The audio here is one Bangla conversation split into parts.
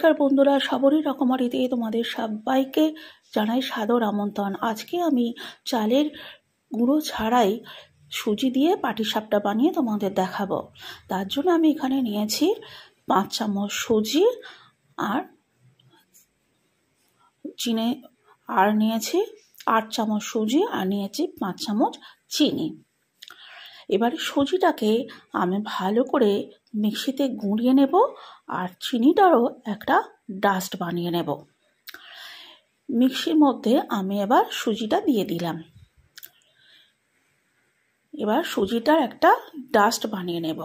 নমস্কার বন্ধুরা সাবরী রকমারিতে তোমাদের সবাইকে জানাই সাদর আমন্ত্রণ আজকে আমি চালের গুঁড়ো ছাড়াই সুজি দিয়ে পাটি সাপটা বানিয়ে তোমাদের দেখাবো তার জন্য আমি এখানে নিয়েছি পাঁচ চামচ সুজি আর চিনি আর নিয়েছি আট চামচ সুজি আর নিয়েছি পাঁচ চামচ চিনি এবারে সুজিটাকে আমি ভালো করে মিক্সিতে গুঁড়িয়ে নেব আর চিনিটারও একটা ডাস্ট বানিয়ে নেব মিক্সির মধ্যে আমি এবার সুজিটা দিয়ে দিলাম এবার সুজিটার একটা ডাস্ট বানিয়ে নেব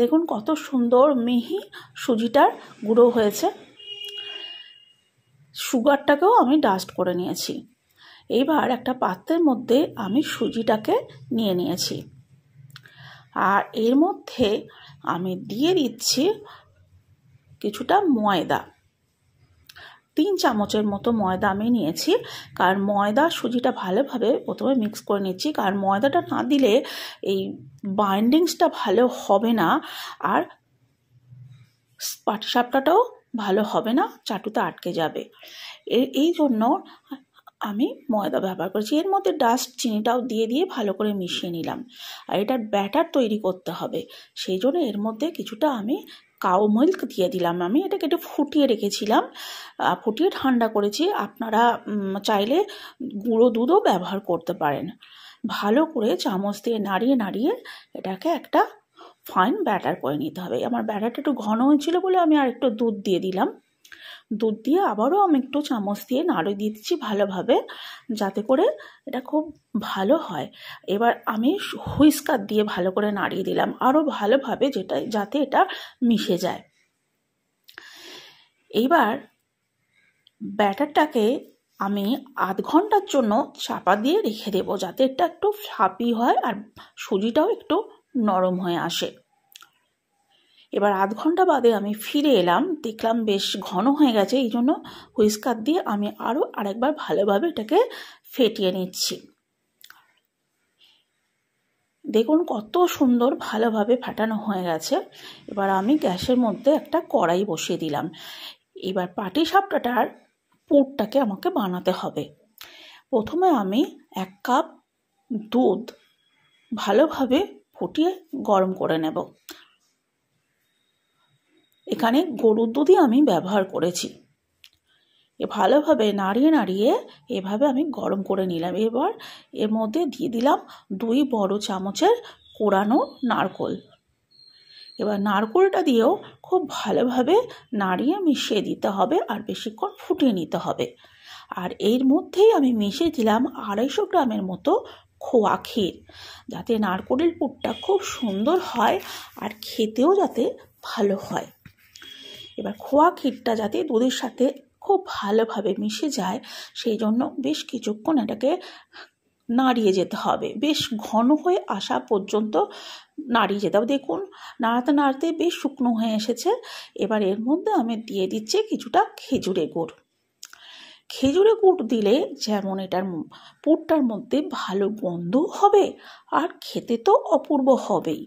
দেখুন কত সুন্দর মিহি সুজিটার গুঁড়ো হয়েছে সুগারটাকেও আমি ডাস্ট করে নিয়েছি এইবার একটা পাত্রের মধ্যে আমি সুজিটাকে নিয়ে নিয়েছি আর এর মধ্যে আমি দিয়ে দিচ্ছি কিছুটা ময়দা তিন চামচের মতো ময়দা আমি নিয়েছি কারণ ময়দা সুজিটা ভালোভাবে প্রথমে মিক্স করে নিচ্ছি কারণ ময়দাটা না দিলে এই বাইন্ডিংসটা ভালো হবে না আর পাটিসাপটাটাও ভালো হবে না চাটুতে আটকে যাবে এই জন্য আমি ময়দা ব্যবহার করেছি এর মধ্যে ডাস্ট চিনিটাও দিয়ে দিয়ে ভালো করে মিশিয়ে নিলাম আর এটার ব্যাটার তৈরি করতে হবে সেই জন্য এর মধ্যে কিছুটা আমি কাউ মিল্ক দিয়ে দিলাম আমি এটাকে একটু ফুটিয়ে রেখেছিলাম ফুটিয়ে ঠান্ডা করেছি আপনারা চাইলে গুঁড়ো দুধও ব্যবহার করতে পারেন ভালো করে চামচ দিয়ে নাড়িয়ে নাড়িয়ে এটাকে একটা ফাইন ব্যাটার করে নিতে হবে আমার ব্যাটারটা একটু ঘন হয়েছিল বলে আমি আর একটু দুধ দিয়ে দিলাম দুধ দিয়ে আবারও আমি একটু চামচ দিয়ে নাড়ু দিয়ে দিচ্ছি ভালোভাবে যাতে করে এটা খুব ভালো হয় এবার আমি হুইস্কার দিয়ে ভালো করে নাড়িয়ে দিলাম আরও ভালোভাবে যেটা যাতে এটা মিশে যায় এইবার ব্যাটারটাকে আমি আধ ঘন্টার জন্য চাপা দিয়ে রেখে দেবো যাতে এটা একটু ফাপি হয় আর সুজিটাও একটু নরম হয়ে আসে এবার আধ ঘন্টা বাদে আমি ফিরে এলাম দেখলাম বেশ ঘন হয়ে গেছে এই জন্য হুইস্কার দিয়ে আমি আরও আরেকবার ভালোভাবে এটাকে ফেটিয়ে নিচ্ছি দেখুন কত সুন্দর ভালোভাবে ফাটানো হয়ে গেছে এবার আমি গ্যাসের মধ্যে একটা কড়াই বসিয়ে দিলাম এবার পাটি সাপটাটার পুরটাকে আমাকে বানাতে হবে প্রথমে আমি এক কাপ দুধ ভালোভাবে ফুটিয়ে গরম করে নেব এখানে গরুর দুধই আমি ব্যবহার করেছি এ ভালোভাবে নাড়িয়ে নাড়িয়ে এভাবে আমি গরম করে নিলাম এবার এর মধ্যে দিয়ে দিলাম দুই বড় চামচের কোরানো নারকোল এবার নারকোলটা দিয়েও খুব ভালোভাবে নাড়িয়ে মিশিয়ে দিতে হবে আর বেশিক্ষণ ফুটিয়ে নিতে হবে আর এর মধ্যেই আমি মিশিয়ে দিলাম আড়াইশো গ্রামের মতো খোয়া ক্ষীর যাতে নারকোলের পুরটা খুব সুন্দর হয় আর খেতেও যাতে ভালো হয় এবার খোয়া ক্ষীরটা যাতে দুধের সাথে খুব ভালোভাবে মিশে যায় সেই জন্য বেশ কিছুক্ষণ এটাকে নাড়িয়ে যেতে হবে বেশ ঘন হয়ে আসা পর্যন্ত নাড়িয়ে যেতে হবে দেখুন নাড়াতে নাড়াতে বেশ শুকনো হয়ে এসেছে এবার এর মধ্যে আমি দিয়ে দিচ্ছি কিছুটা খেজুরে গুড় খেজুরে গুড় দিলে যেমন এটার পুরটার মধ্যে ভালো গন্ধ হবে আর খেতে তো অপূর্ব হবেই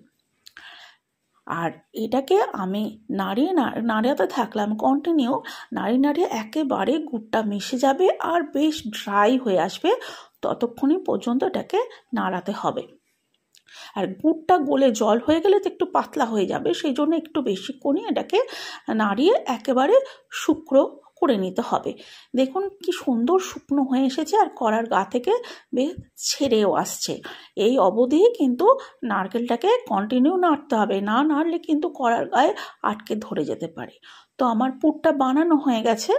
আর এটাকে আমি নাড়িয়ে নাড়াতে থাকলাম কন্টিনিউ নাড়িয়ে নাড়িয়ে একেবারে গুড়টা মিশে যাবে আর বেশ ড্রাই হয়ে আসবে ততক্ষণই পর্যন্ত এটাকে নাড়াতে হবে আর গুড়টা গলে জল হয়ে গেলে তো একটু পাতলা হয়ে যাবে সেই জন্য একটু বেশিক্ষণই এটাকে নাড়িয়ে একেবারে শুক্র করে নিতে হবে দেখুন কি সুন্দর শুকনো হয়ে এসেছে আর কড়ার গা থেকে বেশ ছেড়েও আসছে এই অবধি কিন্তু নারকেলটাকে কন্টিনিউ নাড়তে হবে না নাড়লে কিন্তু কড়ার গায়ে আটকে ধরে যেতে পারে তো আমার পুরটা বানানো হয়ে গেছে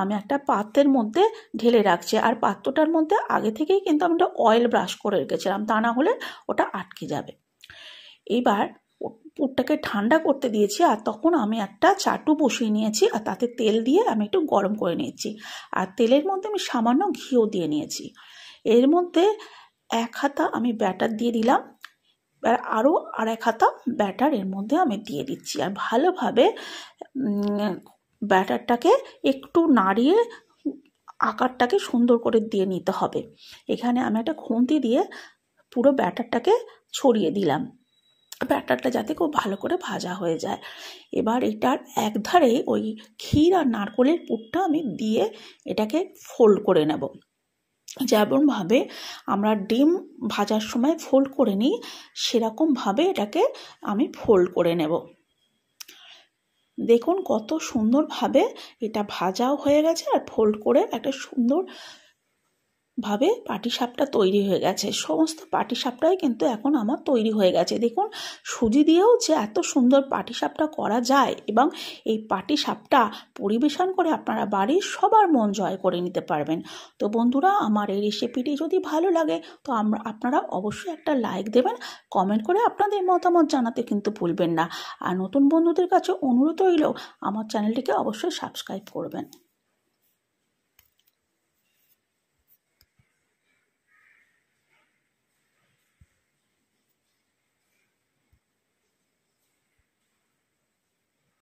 আমি একটা পাত্রের মধ্যে ঢেলে রাখছি আর পাত্রটার মধ্যে আগে থেকেই কিন্তু আমি একটা অয়েল ব্রাশ করে রেখেছিলাম তা না হলে ওটা আটকে যাবে এবার পুরটাকে ঠান্ডা করতে দিয়েছি আর তখন আমি একটা চাটু বসিয়ে নিয়েছি আর তাতে তেল দিয়ে আমি একটু গরম করে নিয়েছি আর তেলের মধ্যে আমি সামান্য ঘিও দিয়ে নিয়েছি এর মধ্যে এক হাতা আমি ব্যাটার দিয়ে দিলাম আরও আর এক হাতা ব্যাটার এর মধ্যে আমি দিয়ে দিচ্ছি আর ভালোভাবে ব্যাটারটাকে একটু নাড়িয়ে আকারটাকে সুন্দর করে দিয়ে নিতে হবে এখানে আমি একটা খুন্তি দিয়ে পুরো ব্যাটারটাকে ছড়িয়ে দিলাম ব্যাটারটা যাতে খুব ভালো করে ভাজা হয়ে যায় এবার এটার একধারে ওই ক্ষীর আর নারকোলের পুরটা আমি দিয়ে এটাকে ফোল্ড করে নেব যেমনভাবে আমরা ডিম ভাজার সময় ফোল্ড করে নিই সেরকমভাবে এটাকে আমি ফোল্ড করে নেব দেখুন কত সুন্দরভাবে এটা ভাজাও হয়ে গেছে আর ফোল্ড করে একটা সুন্দর ভাবে সাপটা তৈরি হয়ে গেছে সমস্ত সাপটাই কিন্তু এখন আমার তৈরি হয়ে গেছে দেখুন সুজি দিয়েও যে এত সুন্দর সাপটা করা যায় এবং এই সাপটা পরিবেশন করে আপনারা বাড়ির সবার মন জয় করে নিতে পারবেন তো বন্ধুরা আমার এই রেসিপিটি যদি ভালো লাগে তো আমরা আপনারা অবশ্যই একটা লাইক দেবেন কমেন্ট করে আপনাদের মতামত জানাতে কিন্তু ভুলবেন না আর নতুন বন্ধুদের কাছে অনুরোধ হইলেও আমার চ্যানেলটিকে অবশ্যই সাবস্ক্রাইব করবেন